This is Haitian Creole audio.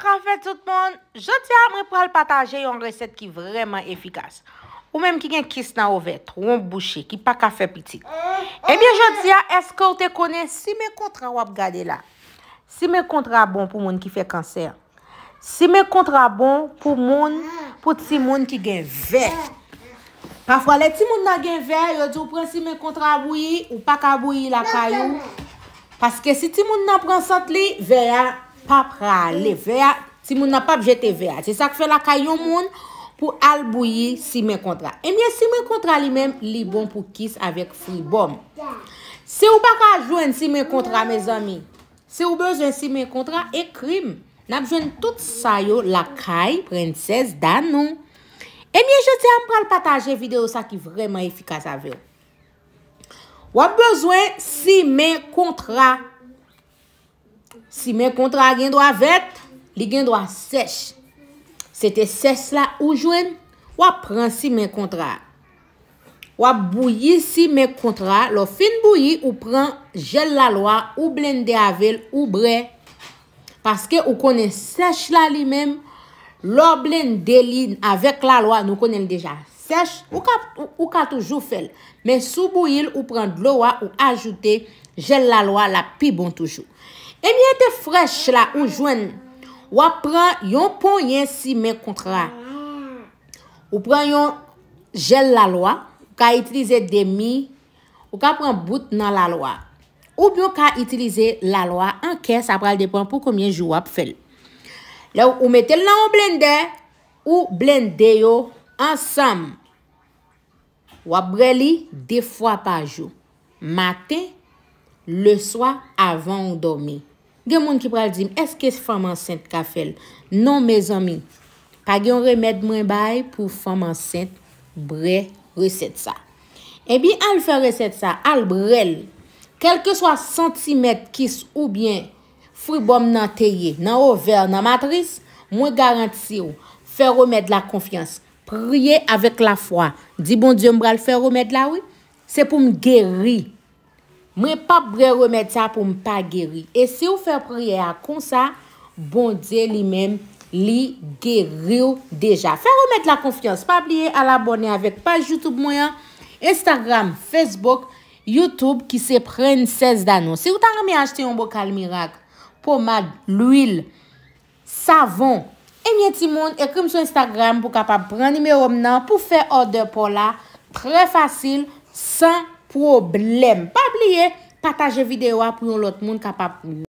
Trafè tout moun, jò diya mè pral patajè yon resèt ki vreman efikas. Ou mèm ki gen kis nan ouvet, ou mèm bouchè ki pa ka fè piti. Ebyè eh jò diya, eske ou te konè si mè kontra wap gade la? Si mè kontra bon pou moun ki fè kanser? Si mè kontra bon pou moun, pou ti moun ki gen vè? Pafwa le ti moun nan gen vè, yo diyo pren si mè kontra bouyi ou pa ka bouyi la kayou? Paske si ti moun nan pren sant li, vè ya. papra le vea, si moun nan pap jete vea. Se sak fe lakay yon moun pou albouye si men kontra. Emyen, si men kontra li men, li bon pou kis avèk fribom. Se ou baka ajoen si men kontra, me zami, se ou bezwen si men kontra, ekrim. Nan apjoen tout sayo lakay, prenses, danon. Emyen, je ti ap pral pataje videyo sa ki vreman efikas avèk. Wap bezwen si men kontra, Si men kontra gen dwa vet, li gen dwa sech. Sete sech la ou jwen, wap pran si men kontra. Wap bouyi si men kontra, lo fin bouyi, ou pran jel la loa ou blende avel ou bre. Paske ou konen sech la li men, lo blende li avek la loa nou konen deja sech. Ou ka toujou fel, men sou bouyi ou pran loa ou ajoute jel la loa la pi bon toujou. E miye te frech la ou jwen, wap pran yon pon yensi men kontra. Ou pran yon jel lalwa, ou ka itilize demi, ou ka pran bout nan lalwa. Ou biyo ka itilize lalwa an kes apre al depan pou komin jou wap fel. Lou ou metel nan ou blender, ou blender yo ansam. Wap breli defwa pa jou, maten, le swa avan ou dormi. Gen moun ki pral di m, eske fèm ansènt ka fèl? Non, me zonmi, pa gen remèd mwen bay pou fèm ansènt brel resèd sa. Ebi, eh al fèm resèd sa, al brel, kelke so a sentimet kis ou bien fribom nan teye, nan o ver, nan matris, mwen garanti yo, fèm remèd la konfians, priye avèk la fwa. Di bon di m pral fèm remèd la wè? Se pou m geri. Mwen pa bre remet sa pou mpa geri. E se ou fe priye a kon sa, bon de li men li geri ou deja. Fe remet la konfians. Pa bliye al abone avek page YouTube mwen. Instagram, Facebook, YouTube, ki se pren 16 danon. Se ou tan reme achete yon bokal mirak, poma, l'ouil, savon, e mwen ti moun, ekrim sou Instagram, pou kapap pren nime om nan, pou fe order pou la, pre fasil, san problem. Pa! liye pataje videwa pou yon lot moun kapap.